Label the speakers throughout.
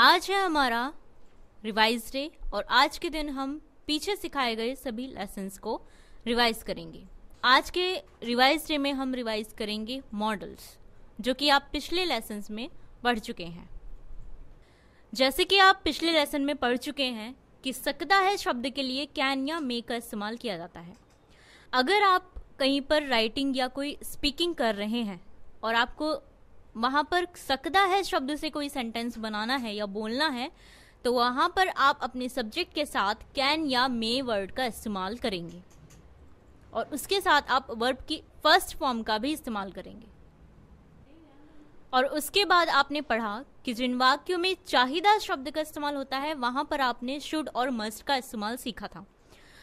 Speaker 1: आज है हमारा रिवाइज डे और आज के दिन हम पीछे सिखाए गए सभी लेसन्स को रिवाइज करेंगे आज के रिवाइज डे में हम रिवाइज करेंगे मॉडल्स जो कि आप पिछले लेसन्स में पढ़ चुके हैं जैसे कि आप पिछले लेसन में पढ़ चुके हैं कि सकता है शब्द के लिए कैन या मे का इस्तेमाल किया जाता है अगर आप कहीं पर राइटिंग या कोई स्पीकिंग कर रहे हैं और आपको वहाँ पर सकदा है शब्द से कोई सेंटेंस बनाना है या बोलना है तो वहाँ पर आप अपने सब्जेक्ट के साथ कैन या मे वर्ड का इस्तेमाल करेंगे और उसके साथ आप वर्ब की फर्स्ट फॉर्म का भी इस्तेमाल करेंगे और उसके बाद आपने पढ़ा कि जिन वाक्यों में चाहिदा शब्द का इस्तेमाल होता है वहाँ पर आपने शुड और मस्ट का इस्तेमाल सीखा था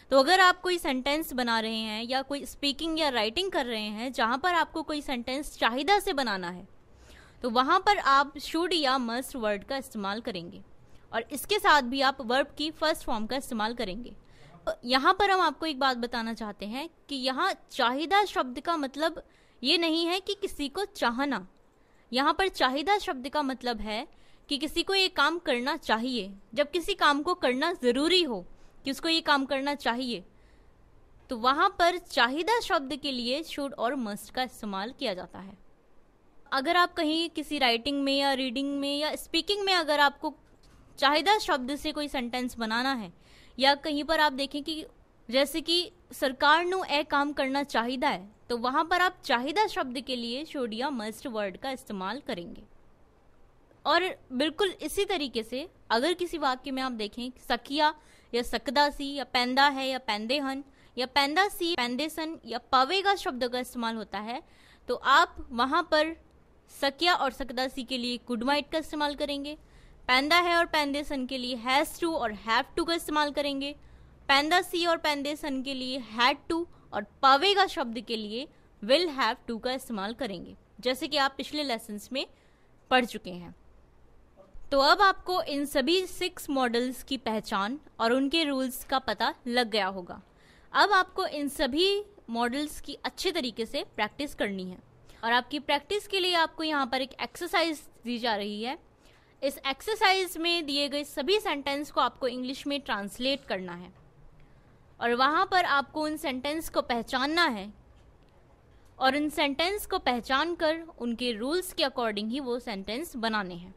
Speaker 1: तो अगर आप कोई सेंटेंस बना रहे हैं या कोई स्पीकिंग या राइटिंग कर रहे हैं जहाँ पर आपको कोई सेंटेंस चाहिदा से बनाना है तो वहाँ पर आप शुड या मस्ट वर्ड का इस्तेमाल करेंगे और इसके साथ भी आप वर्ब की फर्स्ट फॉर्म का इस्तेमाल करेंगे तो यहाँ पर हम आपको एक बात बताना चाहते हैं कि यहाँ चाहिदा शब्द का मतलब ये नहीं है कि किसी को चाहना यहाँ पर चाहिदा शब्द का मतलब है कि किसी को ये काम करना चाहिए जब किसी काम को करना ज़रूरी हो कि उसको ये काम करना चाहिए तो वहाँ पर चाहिदा शब्द के लिए शुड और मस्ट का इस्तेमाल किया जाता है अगर आप कहीं किसी राइटिंग में या रीडिंग में या स्पीकिंग में अगर आपको चाहिदा शब्द से कोई सेंटेंस बनाना है या कहीं पर आप देखें कि जैसे कि सरकार नु ए काम करना चाहिदा है तो वहां पर आप चाहिदा शब्द के लिए शुड या मस्ट वर्ड का इस्तेमाल करेंगे और बिल्कुल इसी तरीके से अगर किसी वाक्य में आप देखें सकिया या सकदा सी या पैंदा है या पैंदे हन या पैंदा सी पैंदेसन या पवेगा शब्द का इस्तेमाल होता है तो आप वहां पर सकिया और सकदासी के लिए कुड माइट का इस्तेमाल करेंगे पैंदा है और पैंदे सन के लिए हैज़ टू और हैव टू का इस्तेमाल करेंगे पैंदा सी और पैंदे सन के लिए हैड टू और पावेगा शब्द के लिए विल हैव टू का इस्तेमाल करेंगे जैसे कि आप पिछले लेसन में पढ़ चुके हैं तो अब आपको इन सभी सिक्स मॉडल्स की पहचान और उनके रूल्स का पता लग गया होगा अब आपको इन सभी मॉडल्स की अच्छे तरीके से प्रैक्टिस करनी है और आपकी प्रैक्टिस के लिए आपको यहाँ पर एक एक्सरसाइज दी जा रही है इस एक्सरसाइज में दिए गए सभी सेंटेंस को आपको इंग्लिश में ट्रांसलेट करना है और वहाँ पर आपको उन सेंटेंस को पहचानना है और उन सेंटेंस को पहचान कर उनके रूल्स के अकॉर्डिंग ही वो सेंटेंस बनाने हैं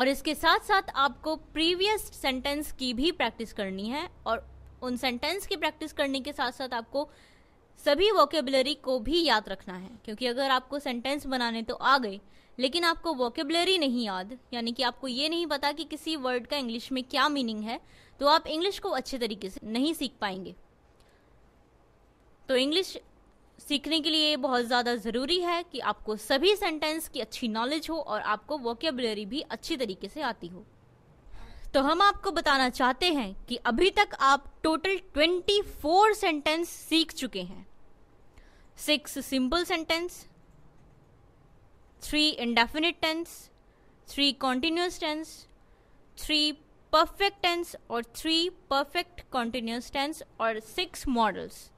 Speaker 1: और इसके साथ साथ आपको प्रीवियस सेंटेंस की भी प्रैक्टिस करनी है और उन सेंटेंस की प्रैक्टिस करने के साथ साथ आपको सभी वोकेबलरी को भी याद रखना है क्योंकि अगर आपको सेंटेंस बनाने तो आ गए लेकिन आपको वोकेबलरी नहीं याद यानी कि आपको ये नहीं पता कि किसी वर्ड का इंग्लिश में क्या मीनिंग है तो आप इंग्लिश को अच्छे तरीके से नहीं सीख पाएंगे तो इंग्लिश सीखने के लिए बहुत ज़्यादा ज़रूरी है कि आपको सभी सेंटेंस की अच्छी नॉलेज हो और आपको वोकेबलरी भी अच्छी तरीके से आती हो तो हम आपको बताना चाहते हैं कि अभी तक आप टोटल 24 सेंटेंस सीख चुके हैं six simple sentence three indefinite tense three continuous tense three perfect tense और थ्री परफेक्ट कॉन्टिन्यूस टेंस और सिक्स मॉडल्स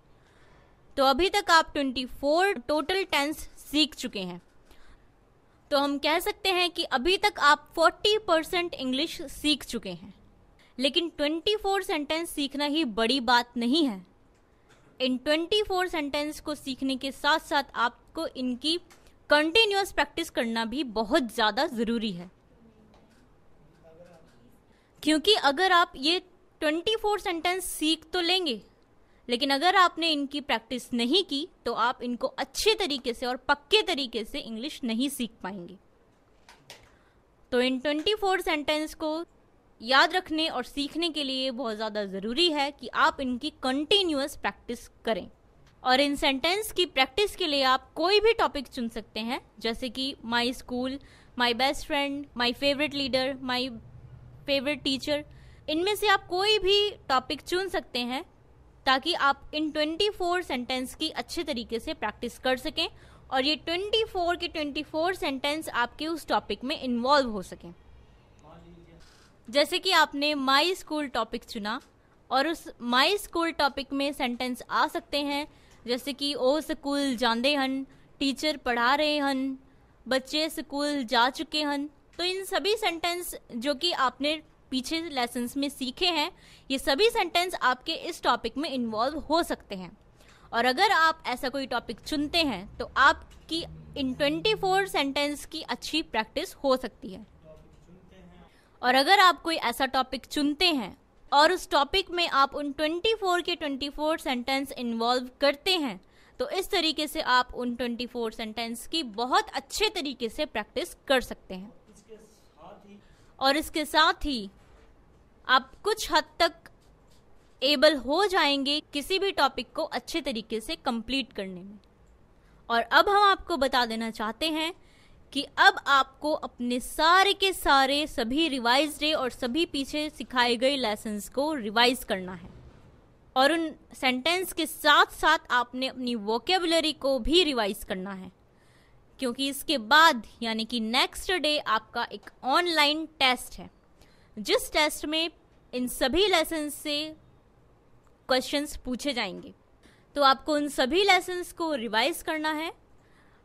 Speaker 1: तो अभी तक आप 24 टोटल टेंस सीख चुके हैं तो हम कह सकते हैं कि अभी तक आप 40 परसेंट इंग्लिश सीख चुके हैं लेकिन 24 सेंटेंस सीखना ही बड़ी बात नहीं है इन 24 सेंटेंस को सीखने के साथ साथ आपको इनकी कंटिन्यूस प्रैक्टिस करना भी बहुत ज़्यादा ज़रूरी है क्योंकि अगर आप ये 24 सेंटेंस सीख तो लेंगे लेकिन अगर आपने इनकी प्रैक्टिस नहीं की तो आप इनको अच्छे तरीके से और पक्के तरीके से इंग्लिश नहीं सीख पाएंगे तो इन 24 सेंटेंस को याद रखने और सीखने के लिए बहुत ज़्यादा ज़रूरी है कि आप इनकी कंटिन्यूस प्रैक्टिस करें और इन सेंटेंस की प्रैक्टिस के लिए आप कोई भी टॉपिक चुन सकते हैं जैसे कि my school my best friend my favourite leader my favourite teacher इनमें से आप कोई भी टॉपिक चुन सकते हैं ताकि आप इन 24 सेंटेंस की अच्छे तरीके से प्रैक्टिस कर सकें और ये 24 के 24 सेंटेंस आपके उस टॉपिक में इन्वॉल्व हो सकें जैसे कि आपने माई स्कूल टॉपिक चुना और उस माई स्कूल टॉपिक में सेंटेंस आ सकते हैं जैसे कि ओ स्कूल जाते हन टीचर पढ़ा रहे हन बच्चे स्कूल जा चुके हन तो इन सभी सेंटेंस जो कि आपने पीछे लेसन में सीखे हैं ये सभी सेंटेंस आपके इस टॉपिक में इन्वॉल्व हो सकते हैं और अगर आप ऐसा कोई टॉपिक चुनते हैं तो आपकी इन ट्वेंटी फोर सेंटेंस की अच्छी प्रैक्टिस हो सकती है और अगर आप कोई ऐसा टॉपिक चुनते हैं और उस टॉपिक में आप उन ट्वेंटी फोर के ट्वेंटी फोर सेंटेंस इन्वॉल्व करते हैं तो इस तरीके से आप उन ट्वेंटी फोर सेंटेंस की बहुत अच्छे तरीके से प्रैक्टिस कर सकते हैं और इसके साथ ही आप कुछ हद तक एबल हो जाएंगे किसी भी टॉपिक को अच्छे तरीके से कंप्लीट करने में और अब हम आपको बता देना चाहते हैं कि अब आपको अपने सारे के सारे सभी रिवाइज और सभी पीछे सिखाए गए लेसन्स को रिवाइज करना है और उन सेंटेंस के साथ साथ आपने अपनी वोकेबलरी को भी रिवाइज करना है क्योंकि इसके बाद यानी कि नेक्स्ट डे आपका एक ऑनलाइन टेस्ट है जिस टेस्ट में इन सभी लेसन से क्वेश्चंस पूछे जाएंगे तो आपको उन सभी लेसन्स को रिवाइज करना है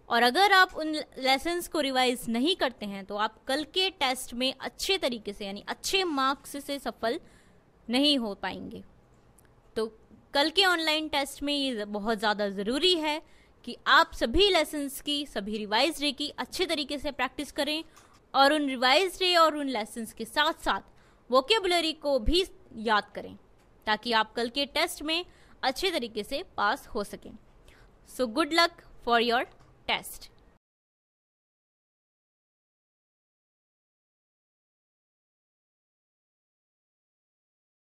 Speaker 1: और अगर आप उन लेसन्स को रिवाइज नहीं करते हैं तो आप कल के टेस्ट में अच्छे तरीके से यानी अच्छे मार्क्स से सफल नहीं हो पाएंगे तो कल के ऑनलाइन टेस्ट में ये बहुत ज़्यादा ज़रूरी है कि आप सभी लेसन्स की सभी रिवाइज डे की अच्छे तरीके से प्रैक्टिस करें और उन रिवाइज डे और उन लेसन्स के साथ साथ वोकेबुलरी को भी याद करें ताकि आप कल के टेस्ट में अच्छे तरीके से पास हो सकें so good luck for your test